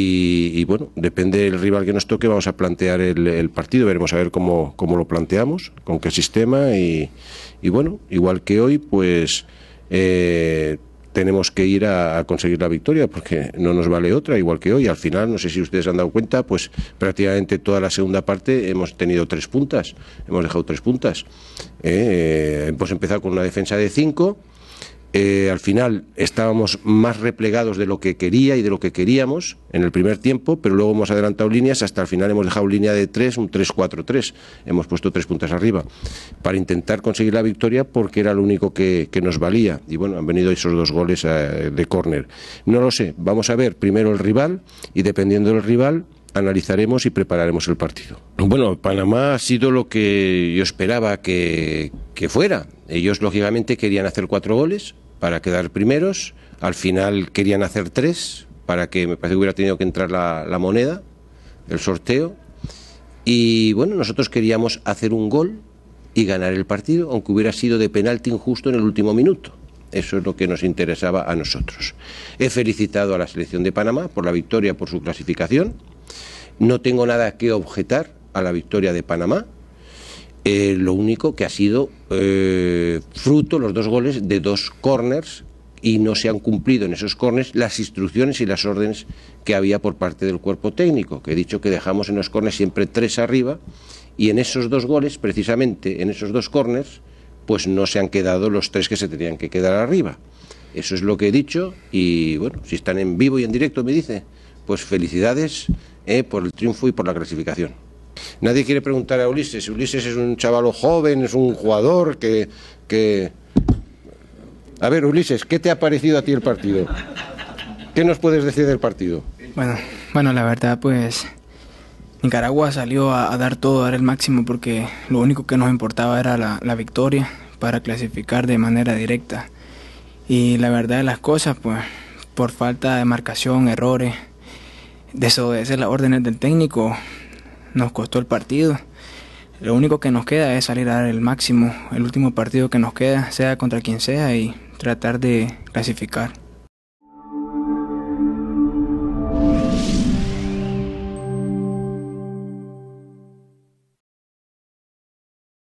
Y, bueno, depende del rival que nos toque, vamos a plantear el, partido, veremos a ver cómo, cómo, lo planteamos, con qué sistema y, bueno, igual que hoy, pues eh, tenemos que ir a, conseguir la victoria porque no nos vale otra, igual que hoy. Al final, no sé si ustedes han dado cuenta, pues prácticamente toda la segunda parte hemos tenido tres puntas, hemos dejado tres puntas. Eh, eh hemos empezado con una defensa de cinco eh, al final estábamos más replegados de lo que quería y de lo que queríamos en el primer tiempo, pero luego hemos adelantado líneas, hasta el final hemos dejado línea de 3, un 3-4-3, hemos puesto tres puntas arriba, para intentar conseguir la victoria porque era lo único que, nos valía. Y bueno, han venido esos dos goles eh, de córner. No lo sé, vamos a ver primero el rival y dependiendo del rival analizaremos y prepararemos el partido. Bueno, Panamá ha sido lo que yo esperaba que fuera ellos, lógicamente, querían hacer cuatro goles para quedar primeros. Al final querían hacer tres para que me parece que hubiera tenido que entrar la, la moneda, el sorteo. Y bueno, nosotros queríamos hacer un gol y ganar el partido, aunque hubiera sido de penalti injusto en el último minuto. Eso es lo que nos interesaba a nosotros. He felicitado a la selección de Panamá por la victoria, por su clasificación. No tengo nada que objetar a la victoria de Panamá. Eh, lo único que ha sido eh, fruto los dos goles de dos corners y no se han cumplido en esos corners las instrucciones y las órdenes que había por parte del cuerpo técnico, que he dicho que dejamos en los corners siempre tres arriba y en esos dos goles, precisamente en esos dos corners, pues no se han quedado los tres que se tenían que quedar arriba. Eso es lo que he dicho y bueno, si están en vivo y en directo me dice, pues felicidades eh, por el triunfo y por la clasificación. Nadie quiere preguntar a Ulises. Ulises es un chavalo joven, es un jugador que, que... A ver, Ulises, ¿qué te ha parecido a ti el partido? ¿Qué nos puedes decir del partido? Bueno, bueno, la verdad, pues Nicaragua salió a, dar todo, a dar el máximo, porque lo único que nos importaba era la, la victoria para clasificar de manera directa. Y la verdad de las cosas, pues, por falta de marcación, errores, desobedecer las órdenes del técnico, nos costó el partido. Lo único que nos queda es salir a dar el máximo, el último partido que nos queda, sea contra quien sea, y tratar de clasificar.